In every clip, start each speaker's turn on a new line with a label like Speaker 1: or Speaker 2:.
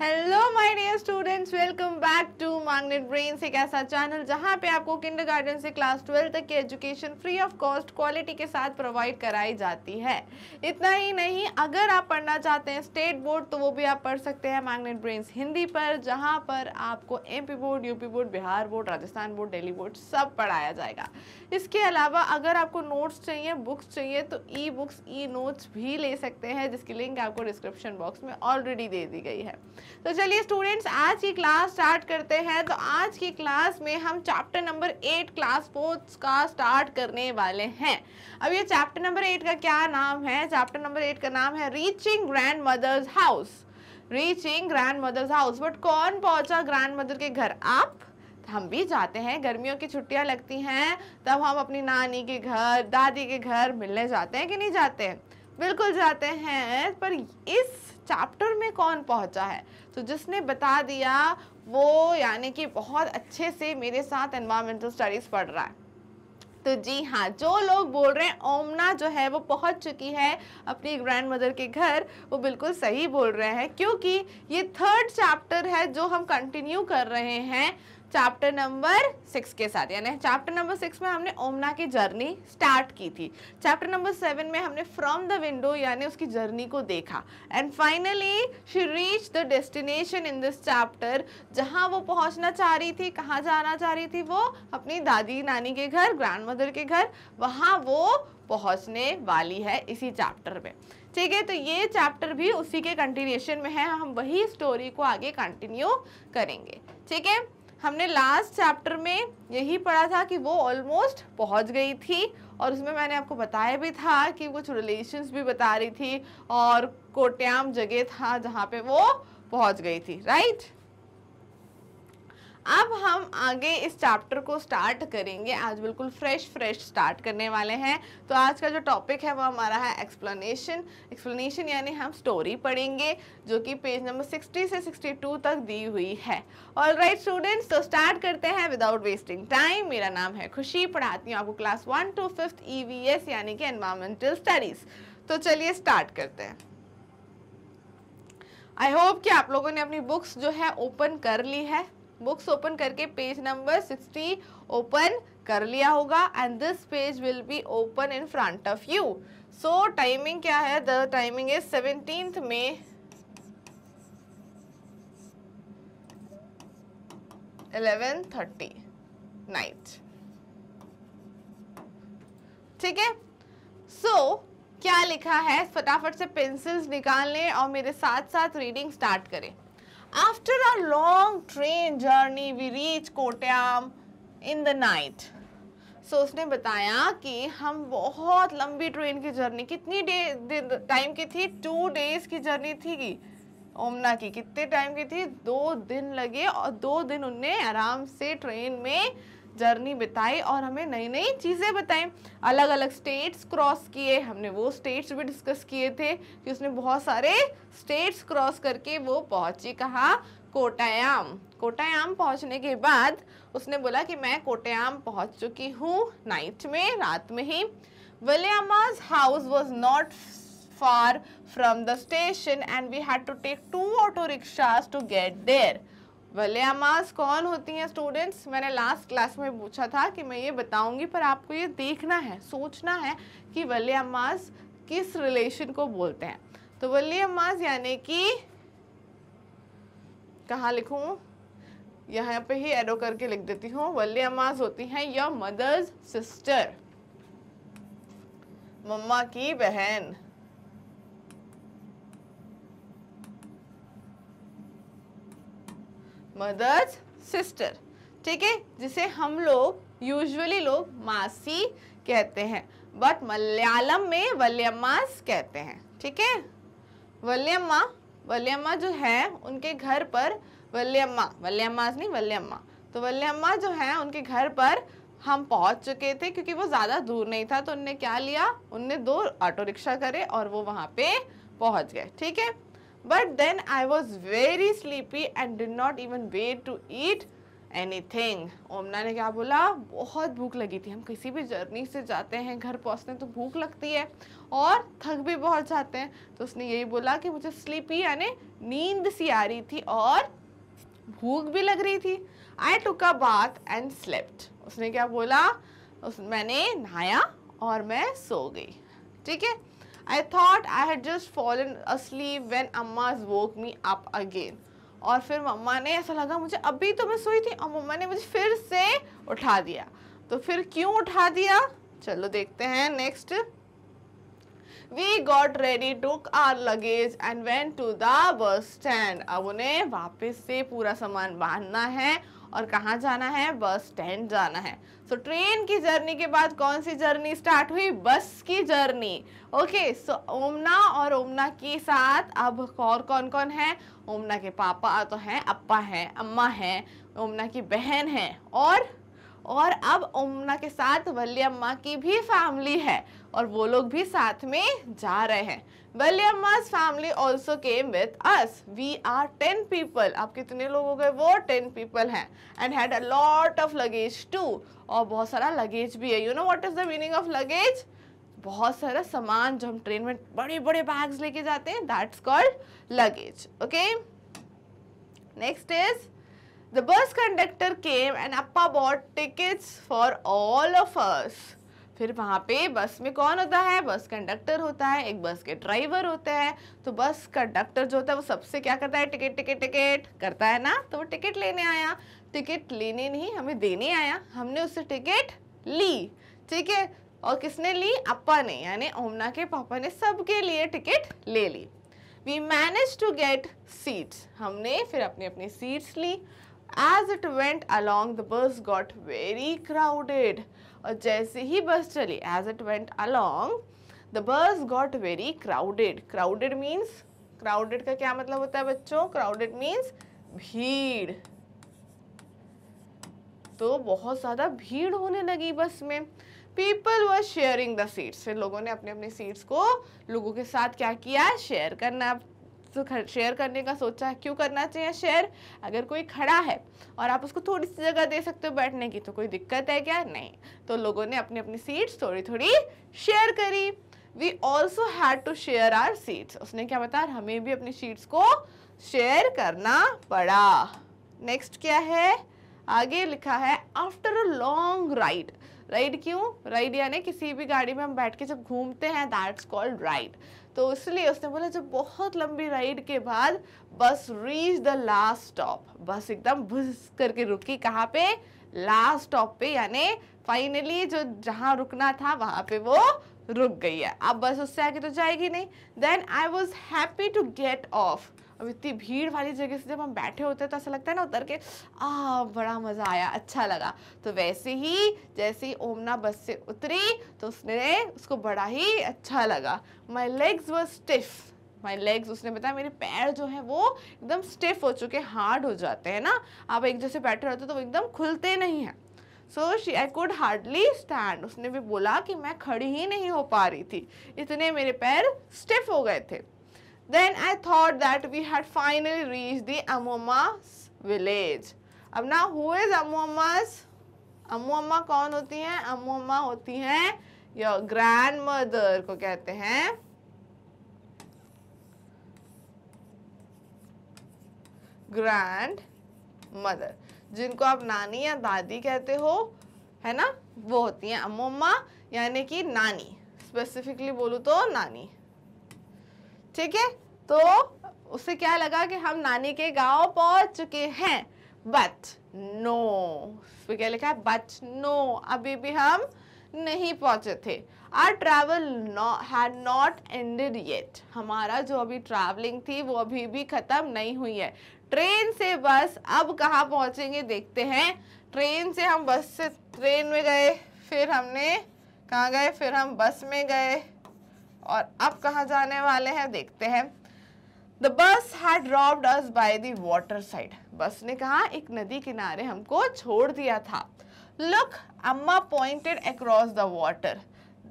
Speaker 1: Hello my dear students welcome back to Magnet Brains एक ऐसा channel जहां पे आपको गार्डन से क्लास ट्वेल्थ तक की education free of cost quality के साथ प्रोवाइड कराई जाती है इतना ही नहीं अगर आप पढ़ना चाहते हैं स्टेट बोर्ड तो वो भी आप पढ़ सकते हैं मैग्नेट ब्रेन्स हिंदी पर जहाँ पर आपको M board UP board Bihar board Rajasthan board Delhi board सब पढ़ाया जाएगा इसके अलावा अगर आपको नोट्स चाहिए बुक्स चाहिए तो ई बुक्स ई नोट्स भी ले सकते हैं जिसकी लिंक आपको डिस्क्रिप्शन बॉक्स में ऑलरेडी दे दी गई है तो चलिए स्टूडेंट्स आज की क्लास स्टार्ट करते हैं तो आज की क्लास में हम chapter number eight class fourth का स्टार्ट करने वाले हैं अब ये चैप्टर नंबर एट का क्या नाम है चैप्टर नंबर एट का नाम है reaching grandmother's house reaching grandmother's house but कौन पहुंचा ग्रैंड मदर के घर आप तो हम भी जाते हैं गर्मियों की छुट्टियां लगती हैं तब हम अपनी नानी के घर दादी के घर मिलने जाते हैं कि नहीं जाते हैं बिल्कुल जाते हैं पर इस चैप्टर में कौन पहुंचा है तो जिसने बता दिया वो यानी कि बहुत अच्छे से मेरे साथ एनवायरमेंटल स्टडीज़ पढ़ रहा है तो जी हाँ जो लोग बोल रहे हैं ओमना जो है वो पहुंच चुकी है अपनी ग्रैंड मदर के घर वो बिल्कुल सही बोल रहे हैं क्योंकि ये थर्ड चैप्टर है जो हम कंटिन्यू कर रहे हैं चैप्टर नंबर सिक्स के साथ यानी चैप्टर नंबर सिक्स में हमने ओमना की जर्नी स्टार्ट की थी चैप्टर नंबर सेवन में हमने फ्रॉम द विंडो यानी उसकी जर्नी को देखा and finally she reach the destination in this chapter जहाँ वो पहुंचना चाह रही थी कहाँ जाना चाह रही थी वो अपनी दादी नानी के घर ग्रैंड मदर के घर वहाँ वो पहुँचने वाली है इसी चैप्टर में ठीक है तो ये चैप्टर भी उसी के कंटिन्यूशन में है हम वही स्टोरी को आगे कंटिन्यू करेंगे ठीक है हमने लास्ट चैप्टर में यही पढ़ा था कि वो ऑलमोस्ट पहुंच गई थी और उसमें मैंने आपको बताया भी था कि कुछ रिलेशंस भी बता रही थी और कोट्याम जगह था जहाँ पे वो पहुँच गई थी राइट अब हम आगे इस चैप्टर को स्टार्ट करेंगे आज बिल्कुल फ्रेश फ्रेश स्टार्ट करने वाले हैं तो आज का जो टॉपिक है वो हमारा है एक्सप्लेनेशन एक्सप्लेनेशन यानी हम स्टोरी पढ़ेंगे जो कि पेज नंबर 60 से 62 तक दी हुई है ऑल राइट स्टूडेंट्स तो स्टार्ट करते हैं विदाउट वेस्टिंग टाइम मेरा नाम है खुशी पढ़ाती हूँ आपको class one to fifth E यानी कि एनवायरमेंटल स्टडीज़ तो चलिए स्टार्ट करते हैं आई होप कि आप लोगों ने अपनी बुक्स जो है ओपन कर ली है बुक्स ओपन करके पेज नंबर 60 ओपन कर लिया होगा and this page will be open in front of you so timing क्या है द टाइमिंग इज सेवनटीन्थ में एलेवन थर्टी नाइट ठीक है सो so, क्या लिखा है फटाफट से पेंसिल्स निकाल लें और मेरे साथ साथ रीडिंग स्टार्ट करें After a long train journey, we reach Kottayam in the night. so, उसने बताया कि हम बहुत लंबी ट्रेन की जर्नी कितनी डे टाइम की थी टू डेज की जर्नी थी ओमना की कितने टाइम की थी दो दिन लगे और दो दिन उनने आराम से ट्रेन में जर्नी बिताई और हमें नई नई चीज़ें बताई अलग अलग स्टेट्स क्रॉस किए हमने वो स्टेट्स भी डिस्कस किए थे कि उसने बहुत सारे स्टेट्स क्रॉस करके वो पहुंची कहाँ कोटायाम कोटायाम पहुंचने के बाद उसने बोला कि मैं कोटायाम पहुंच चुकी हूँ नाइट में रात में ही Valliamma's house was not far from the station and we had to take two auto rickshaws to get there वले वलेमास कौन होती हैं स्टूडेंट्स मैंने लास्ट क्लास में पूछा था कि मैं ये बताऊंगी पर आपको ये देखना है सोचना है कि वले वलेमास किस रिलेशन को बोलते हैं तो वले वलेमास यानी कि कहाँ लिखूँ यहाँ पे ही एडो करके लिख देती हूँ वले वलेमास होती हैं योर मदर्स सिस्टर मम्मा की बहन मदर्स सिस्टर ठीक है जिसे हम लोग यूजुअली लोग मासी कहते हैं बट मलयालम में वल्यम्मास कहते हैं ठीक है वल्यम्मा वल्यम्मा जो है उनके घर पर वल्यम्मा वल्यम्मास नहीं वल्यम्मा तो वल्यम्मा जो है उनके घर पर हम पहुंच चुके थे क्योंकि वो ज़्यादा दूर नहीं था तो उनने क्या लिया उनने दो ऑटो रिक्शा करे और वो वहाँ पे पहुँच गए ठीक है but then I was very sleepy and did not even wait to eat anything ओमना ने क्या बोला बहुत भूख लगी थी हम किसी भी जर्नी से जाते हैं घर पहुँचते हैं तो भूख लगती है और थक भी बहुत जाते हैं तो उसने यही बोला कि मुझे स्लीपी यानी नींद सी आ रही थी और भूख भी लग रही थी I took a bath and slept उसने क्या बोला उस मैंने नहाया और मैं सो गई ठीक है I thought I had just fallen asleep when Amma's woke me up again और फिर मम्मा ने ऐसा लगा मुझे अभी तो मैं सोई थी और मम्मा ने मुझे फिर से उठा दिया तो फिर क्यों उठा दिया चलो देखते हैं next we got ready took our luggage and went to the bus stand अब उन्हें वापस से पूरा सामान बांधना है और कहाँ जाना है बस स्टैंड जाना है सो so, ट्रेन की जर्नी के बाद कौन सी जर्नी स्टार्ट हुई बस की जर्नी ओके सो ओमना और ओमना के साथ अब और कौन कौन है ओमना के पापा तो हैं अप्पा हैं अम्मा हैं ओमना की बहन है और और अब ओमना के साथ वल्ली अम्मा की भी फैमिली है और वो लोग भी साथ में जा रहे हैं Valliamma's family also came with us we are ten people आप कितने लोग हो गए वो टेन पीपल हैं and had a lot of luggage too और बहुत सारा लगेज भी है you know what is the meaning of luggage बहुत सारा सामान जो हम ट्रेन में बड़े बड़े बैग्स लेके जाते हैं that's called luggage okay next is The bus conductor came and Appa bought tickets for all of us. फिर वहाँ पे बस में कौन होता है बस कंडक्टर होता है एक बस के ड्राइवर होते हैं तो बस कंडक्टर जो होता है वो सबसे क्या करता है टिकट टिकट टिकट करता है ना तो वो टिकट लेने आया टिकट लेने नहीं हमें देने आया हमने उससे टिकट ली ठीक है और किसने ली अपा ने यानी ओमना के पापा ने सबके लिए टिकट ले ली we manage to get seats हमने फिर अपनी अपनी सीट्स ली as it went along the bus got very crowded और जैसे ही बस चली as it went along the bus got very crowded crowded means crowded का क्या मतलब होता है बच्चों क्राउडेड मीन्स भीड़ तो बहुत ज़्यादा भीड़ होने लगी बस में people were sharing the seats फिर लोगों ने अपने अपने सीट्स को लोगों के साथ क्या किया शेयर करना उसको शेयर करने का सोचा है क्यों करना चाहिए शेयर अगर कोई खड़ा है और आप उसको थोड़ी सी जगह दे सकते हो बैठने की तो कोई दिक्कत है क्या नहीं तो लोगों ने अपनी अपनी सीट्स थोड़ी थोड़ी शेयर करी we also had to share our seats उसने क्या बताया हमें भी अपनी सीट्स को शेयर करना पड़ा नेक्स्ट क्या है आगे लिखा है after a long ride ride क्यों राइड यानी किसी भी गाड़ी में हम बैठ के जब घूमते हैं दैट्स कॉल्ड राइड तो इसलिए उसने बोला जब बहुत लंबी राइड के बाद बस reach the last stop bus एकदम भुस करके रुकी कहाँ पे लास्ट स्टॉप पे यानी फाइनली जो जहाँ रुकना था वहाँ पे वो रुक गई है अब बस उससे आगे तो जाएगी नहीं then I was happy to get off अब इतनी भीड़ वाली जगह से जब हम बैठे होते हैं तो ऐसा लगता है ना उतर के आ बड़ा मज़ा आया अच्छा लगा तो वैसे ही जैसे ही ओमना बस से उतरी तो उसने उसको बड़ा ही अच्छा लगा my legs were stiff my legs उसने बताया मेरे पैर जो है वो एकदम स्टिफ हो चुके हार्ड हो जाते हैं ना आप एक जैसे बैठे रहते तो वो एकदम खुलते नहीं हैं so she I could hardly stand उसने भी बोला कि मैं खड़ी ही नहीं हो पा रही थी इतने मेरे पैर स्टिफ हो गए थे then I thought that we had finally reached the Amuamas village. अब ना who is Amuamas? अमुअम्मा कौन होती हैं अमुअम्मा होती हैं योर ग्रैंड मदर को कहते हैं ग्रैंड मदर जिनको आप नानी या दादी कहते हो है ना वो होती हैं अमुअम्मा यानी कि नानी स्पेसिफिकली बोलूँ तो नानी ठीक है तो उससे क्या लगा कि हम नानी के गांव पहुंच चुके हैं बट नो फिर क्या लिखा है बट नो अभी भी हम नहीं पहुंचे थे our travel had not ended yet हमारा जो अभी ट्रैवलिंग थी वो अभी भी ख़त्म नहीं हुई है ट्रेन से बस अब कहाँ पहुँचेंगे देखते हैं ट्रेन से हम बस से ट्रेन में गए फिर हमने कहाँ गए फिर हम बस में गए और अब कहाँ जाने वाले हैं देखते हैं the bus had dropped us by the water side bus ने कहा एक नदी किनारे हमको छोड़ दिया था look Amma pointed across the water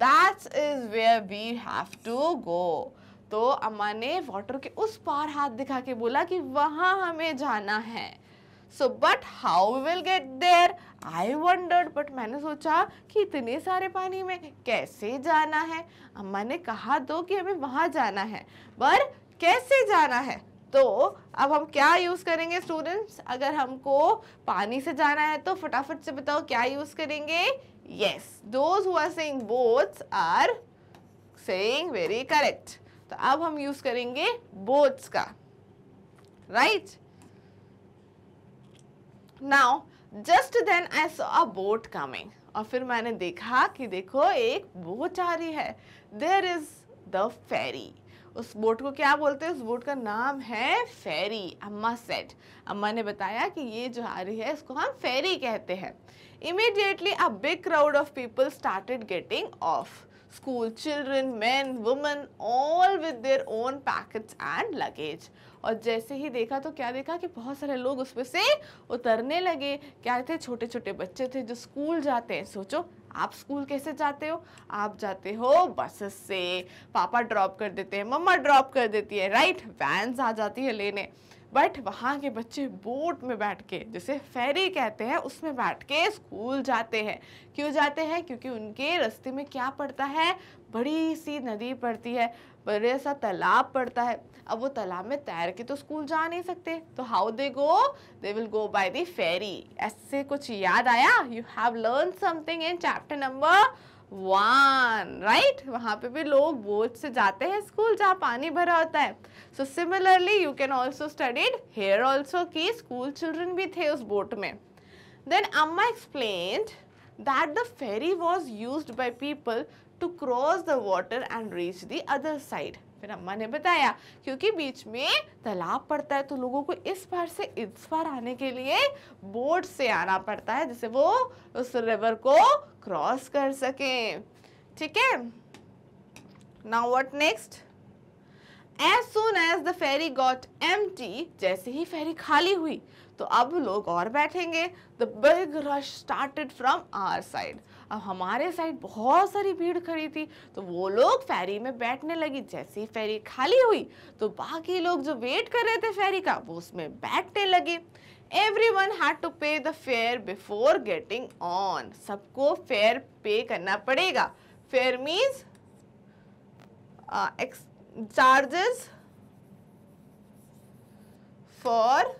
Speaker 1: that's is where we have to go तो अम्मा ने वाटर के उस पार हाथ दिखा के बोला कि वहाँ हमें जाना है so but how will get there I wondered but मैंने सोचा कि इतने सारे पानी में कैसे जाना है अम्मा ने कहा तो कि हमें वहाँ जाना है पर कैसे जाना है तो अब हम क्या यूज़ करेंगे स्टूडेंट्स अगर हमको पानी से जाना है तो फटाफट से बताओ क्या यूज़ करेंगे yes those who are saying boats are saying very correct तो अब हम यूज़ करेंगे बोट्स का right right? Now just then I saw a boat coming और फिर मैंने देखा कि देखो एक बोट आ रही है देर इज द फेरी उस बोट को क्या बोलते हैं उस बोट का नाम है फेरी अम्मा सेट अम्मा ने बताया कि ये जो आ रही है इसको हम फेरी कहते हैं immediately a big crowd of people started getting off school children, men, women, all with their own packets and luggage. और जैसे ही देखा तो क्या देखा कि बहुत सारे लोग उसमें से उतरने लगे क्या थे छोटे छोटे बच्चे थे जो स्कूल जाते हैं सोचो आप स्कूल कैसे जाते हो आप जाते हो बसेस से पापा ड्रॉप कर देते हैं मम्मा ड्रॉप कर देती है राइट वैन्स आ जाती है लेने बट वहाँ के बच्चे बोट में बैठ के जिसे फेरी कहते हैं उसमें बैठ के स्कूल जाते हैं क्यों जाते हैं क्योंकि उनके रास्ते में क्या पड़ता है बड़ी सी नदी पड़ती है बड़े सा तालाब पड़ता है अब वो तालाब में तैर के तो स्कूल जा नहीं सकते तो how they go they will go by the ferry ऐसे कुछ याद आया you have learn something in chapter number one right वहाँ पे भी लोग बोट से जाते हैं स्कूल जहाँ पानी भरा होता है so similarly you can also studied here also कि स्कूल चिल्ड्रन भी थे उस बोट में then Amma explain that the ferry was use by people to cross the water and reach the other side फिर अम्मा ने बताया क्योंकि बीच में तालाब पड़ता है तो लोगों को इस पार से इस पार आने के लिए बोट से आना पड़ता है जिससे वो उस रिवर को क्रॉस कर सके ठीक है now what next as soon as the ferry got एम जैसे ही फेरी खाली हुई तो अब लोग और बैठेंगे the big rush started from our side अब हमारे साइड बहुत सारी भीड़ खड़ी थी तो वो लोग फेरी में बैठने लगी जैसे ही फेरी खाली हुई तो बाकी लोग जो वेट कर रहे थे फेरी का वो उसमें बैठने लगे one had to pay the fare before getting on सबको फेयर पे करना पड़ेगा fare means charges for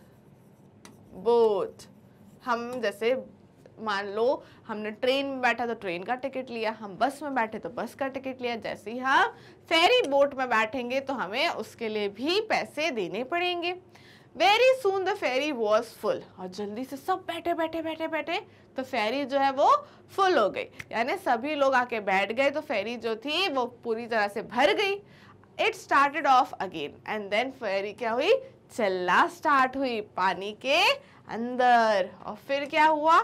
Speaker 1: both हम जैसे मान लो हमने ट्रेन में बैठा तो ट्रेन का टिकट लिया हम बस में बैठे तो बस का टिकट लिया जैसे ही हम फेरी बोट में बैठेंगे तो हमें उसके लिए भी पैसे देने पड़ेंगे very soon the ferry was full और जल्दी से सब बैठे बैठे बैठे बैठे तो फेरी जो है वो फुल हो गई यानी सभी लोग आके बैठ गए तो फेरी जो थी वो पूरी तरह से भर गई it started off again and then ferry क्या हुई चलना स्टार्ट हुई पानी के अंदर और फिर क्या हुआ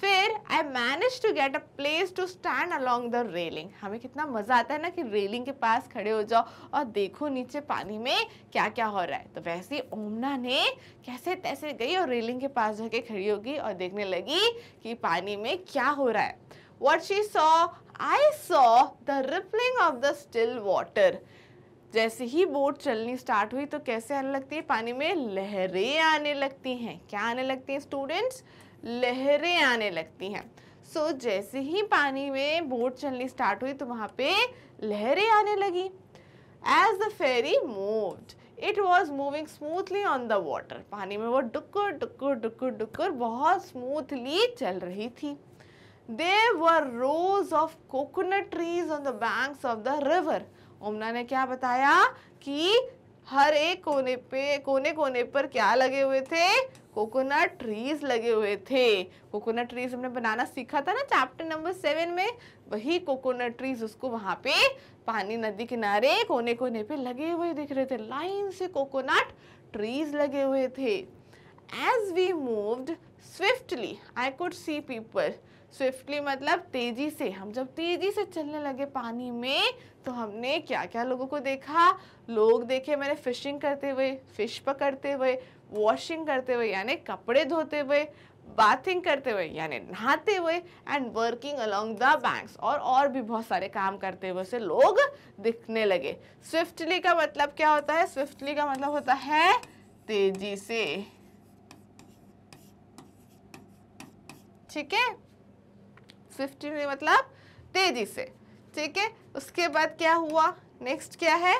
Speaker 1: फिर I manage to get a place to stand along the railing हमें कितना मज़ा आता है ना कि रेलिंग के पास खड़े हो जाओ और देखो नीचे पानी में क्या क्या हो रहा है तो वैसे ही ओमना ने कैसे तैसे गई और रेलिंग के पास जाके खड़ी होगी और देखने लगी कि पानी में क्या हो रहा है what she saw I saw the rippling of the still water जैसे ही बोट चलनी स्टार्ट हुई तो कैसे आने लगती है पानी में लहरें आने लगती हैं क्या आने लगती हैं स्टूडेंट्स लहरें आने लगती हैं सो so, जैसे ही पानी में बोट चलनी स्टार्ट हुई तो वहाँ पे लहरें आने लगी as the ferry moved it was moving smoothly on the water पानी में वो डुकुर डुकुर डुकुर डुकुर बहुत स्मूथली चल रही थी they were rows of coconut trees on the banks of the river Omana ने क्या बताया कि हर एक कोने पे कोने कोने पर क्या लगे हुए थे कोकोनट ट्रीज लगे हुए थे कोकोनट ट्रीज हमने बनाना सीखा था ना चैप्टर नंबर सेवन में वही कोकोनट ट्रीज उसको वहां पे पानी नदी किनारे कोने कोने पे लगे हुए दिख रहे थे लाइन से कोकोनट ट्रीज लगे हुए थे as we moved swiftly I could see people swiftly मतलब तेजी से हम जब तेजी से चलने लगे पानी में तो हमने क्या क्या लोगों को देखा लोग देखे मैंने फिशिंग करते हुए फिश पकड़ते हुए वॉशिंग करते हुए यानी कपड़े धोते हुए बाथिंग करते हुए यानी नहाते हुए and working along the banks और और भी बहुत सारे काम करते हुए से लोग दिखने लगे स्विफ्टली का मतलब क्या होता है स्विफ्टली का मतलब होता है तेजी से ठीक है स्विफ्टली मतलब तेजी से ठीक है उसके बाद क्या हुआ नेक्स्ट क्या है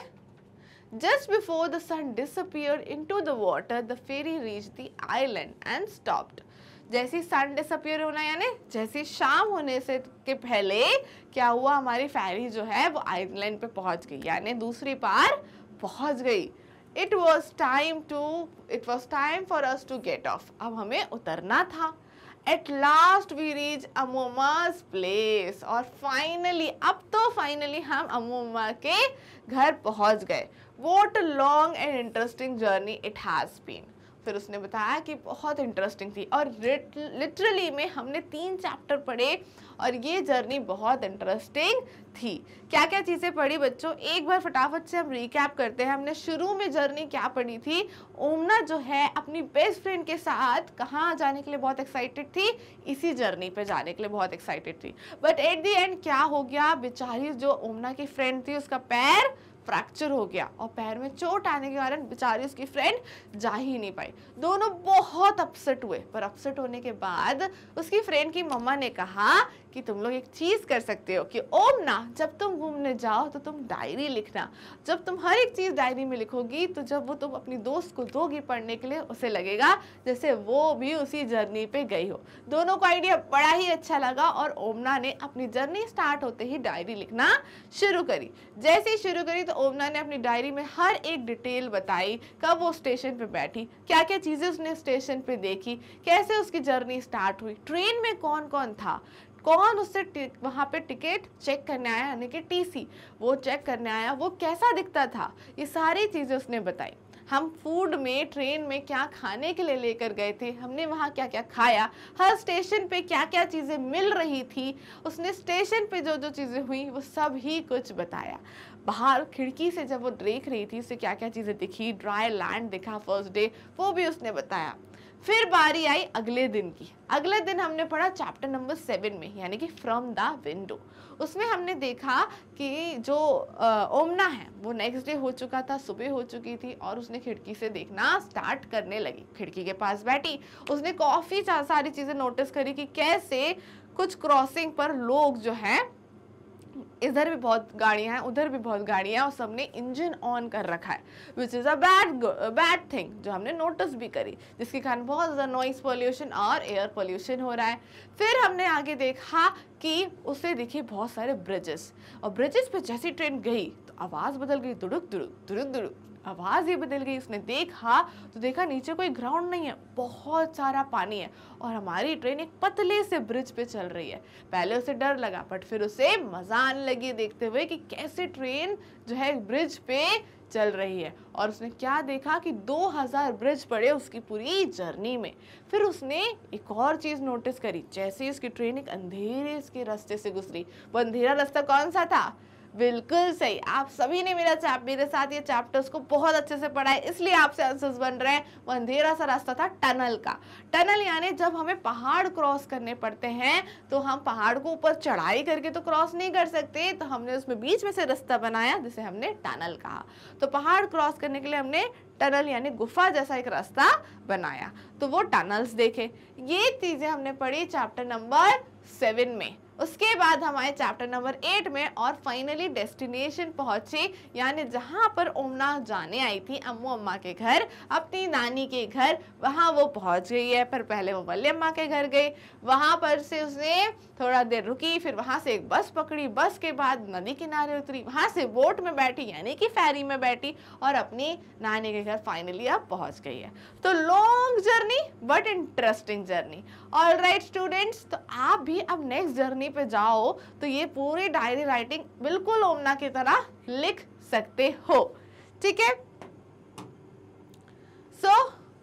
Speaker 1: before the sun disappear into the water the ferry reach the island and stopped. जैसी सन डिसअपियर होना यानी जैसी शाम होने से के पहले क्या हुआ हमारी फेरी जो है वो आइलैंड पे पहुंच गई यानी दूसरी पार पहुंच गई it was time to it was time for us to get off अब हमें उतरना था at last we reach Ammomma's place और फाइनली अब तो फाइनली हम अमोमा के घर पहुंच गए what long and interesting journey it has been फिर उसने बताया कि बहुत इंटरेस्टिंग थी और लिटरली में हमने तीन चैप्टर पढ़े और ये जर्नी बहुत इंटरेस्टिंग थी क्या क्या चीज़ें पढ़ी बच्चों एक बार फटाफट से हम रिकैप करते हैं हमने शुरू में जर्नी क्या पढ़ी थी ओमना जो है अपनी बेस्ट फ्रेंड के साथ कहाँ जाने के लिए बहुत एक्साइटेड थी इसी जर्नी पे जाने के लिए बहुत एक्साइटेड थी बट एट दी एंड क्या हो गया बेचारी जो ओमना की फ्रेंड थी उसका पैर फ्रैक्चर हो गया और पैर में चोट आने के कारण बेचारी उसकी फ्रेंड जा ही नहीं पाई दोनों बहुत अपसेट हुए पर अपसेट होने के बाद उसकी फ्रेंड की मम्मा ने कहा कि तुम लोग एक चीज़ कर सकते हो कि ओम ना जब तुम घूमने जाओ तो तुम डायरी लिखना जब तुम हर एक चीज़ डायरी में लिखोगी तो जब वो तुम अपनी दोस्त को दोगी पढ़ने के लिए उसे लगेगा जैसे वो भी उसी जर्नी पे गई हो दोनों को आइडिया बड़ा ही अच्छा लगा और ओमना ने अपनी जर्नी स्टार्ट होते ही डायरी लिखना शुरू करी जैसे ही शुरू करी तो ओमना ने अपनी डायरी में हर एक डिटेल बताई कब वो स्टेशन पर बैठी क्या क्या चीज़ें उसने स्टेशन पर देखी कैसे उसकी जर्नी स्टार्ट हुई ट्रेन में कौन कौन था कौन उससे वहाँ पे टिकट चेक करने आया यानी कि टीसी वो चेक करने आया वो कैसा दिखता था ये सारी चीज़ें उसने बताई हम फूड में ट्रेन में क्या खाने के लिए लेकर गए थे हमने वहाँ क्या क्या खाया हर स्टेशन पे क्या क्या चीज़ें मिल रही थी उसने स्टेशन पे जो जो चीज़ें हुई वो सब ही कुछ बताया बाहर खिड़की से जब वो देख रही थी उसे क्या क्या चीज़ें दिखी ड्राई लैंड दिखा फर्स्ट डे वो भी उसने बताया फिर बारी आई अगले दिन की अगले दिन हमने पढ़ा चैप्टर नंबर सेवन में यानी कि फ्रॉम द विंडो उसमें हमने देखा कि जो ओमना है वो नेक्स्ट डे हो चुका था सुबह हो चुकी थी और उसने खिड़की से देखना स्टार्ट करने लगी खिड़की के पास बैठी उसने काफ़ी सारी चीज़ें नोटिस करी कि कैसे कुछ क्रॉसिंग पर लोग जो हैं इधर भी बहुत गाड़ियाँ हैं उधर भी बहुत गाड़ियाँ हैं और सबने इंजन ऑन कर रखा है which is a bad bad thing जो हमने नोटिस भी करी जिसके कारण बहुत ज़्यादा नॉइस पोल्यूशन और एयर पोल्यूशन हो रहा है फिर हमने आगे देखा कि उससे दिखे बहुत सारे ब्रिजेस और ब्रिजेस पर जैसी ट्रेन गई तो आवाज़ बदल गई दुड़ुक दुड़ुक दुड़ुक दुड़ुक आवाज़ ही बदल गई उसने देखा तो देखा नीचे कोई ग्राउंड नहीं है बहुत सारा पानी है और हमारी ट्रेन एक पतले से ब्रिज पे चल रही है पहले उसे डर लगा बट फिर उसे मज़ा आने लगी देखते हुए कि कैसे ट्रेन जो है ब्रिज पे चल रही है और उसने क्या देखा कि 2000 ब्रिज पड़े उसकी पूरी जर्नी में फिर उसने एक और चीज़ नोटिस करी जैसे उसकी ट्रेन एक अंधेरे इसके रास्ते से गुजरी वो अंधेरा रास्ता कौन सा था बिल्कुल सही आप सभी ने मेरा चैप मेरे साथ ये चैप्टर्स को बहुत अच्छे से पढ़ा है इसलिए आपसे आंसर्स बन रहे हैं वो अंधेरा सा रास्ता था टनल का टनल यानी जब हमें पहाड़ क्रॉस करने पड़ते हैं तो हम पहाड़ को ऊपर चढ़ाई करके तो क्रॉस नहीं कर सकते तो हमने उसमें बीच में से रास्ता बनाया जिसे हमने टनल कहा तो पहाड़ क्रॉस करने के लिए हमने टनल यानी गुफा जैसा एक रास्ता बनाया तो वो टनल्स देखे ये चीज़ें हमने पढ़ी चैप्टर नंबर सेवन में उसके बाद हमारे चैप्टर नंबर एट में और फाइनली डेस्टिनेशन पहुंचे यानी जहाँ पर ओमना जाने आई थी अम्मू अम्मा के घर अपनी नानी के घर वहाँ वो पहुँच गई है पर पहले वो बल्ले अम्मा के घर गई वहाँ पर से उसने थोड़ा देर रुकी फिर वहाँ से एक बस पकड़ी बस के बाद नदी किनारे उतरी वहाँ से बोट में बैठी यानी कि फेरी में बैठी और अपनी नानी के घर फाइनली अब पहुँच गई है तो long journey but interesting journey all right students तो आप भी अब नेक्स्ट जर्नी पे जाओ तो ये पूरी डायरी राइटिंग बिल्कुल ओमना की तरह लिख सकते हो ठीक है सो so,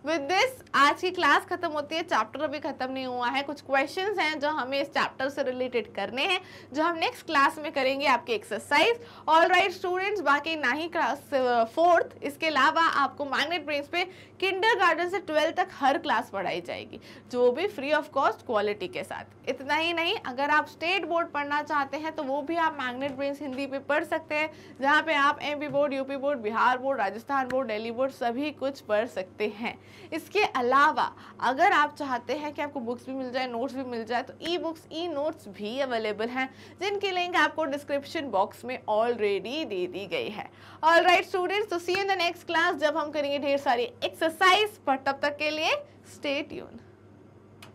Speaker 1: विद दिस आज की क्लास खत्म होती है चैप्टर अभी खत्म नहीं हुआ है कुछ क्वेश्चंस हैं जो हमें इस चैप्टर से रिलेटेड करने हैं जो हम नेक्स्ट क्लास में करेंगे आपकी एक्सरसाइज ऑल राइट स्टूडेंट्स बाकी ना ही क्लास फोर्थ इसके अलावा आपको मैग्नेट ब्रेन्स पे किंडर गार्डन से ट्वेल्थ तक हर क्लास पढ़ाई जाएगी जो भी फ्री ऑफ कॉस्ट क्वालिटी के साथ इतना ही नहीं अगर आप स्टेट बोर्ड पढ़ना चाहते हैं तो वो भी आप मैग्नेट ब्रेन्स हिंदी पे पढ़ सकते हैं जहाँ पे आप M board UP board Bihar board Rajasthan board Delhi board सभी कुछ पढ़ सकते हैं इसके अलावा अगर आप चाहते हैं कि आपको बुक्स भी मिल जाए नोट्स भी मिल जाए तो ई बुक्स ई नोट्स भी अवेलेबल हैं जिनकी लिंक आपको डिस्क्रिप्शन बॉक्स में ऑलरेडी दे दी गई है ऑल राइट स्टूडेंट्स तो see in the next class जब हम करेंगे ढेर सारी एक्सरसाइज पर तब तक के लिए स्टेट यून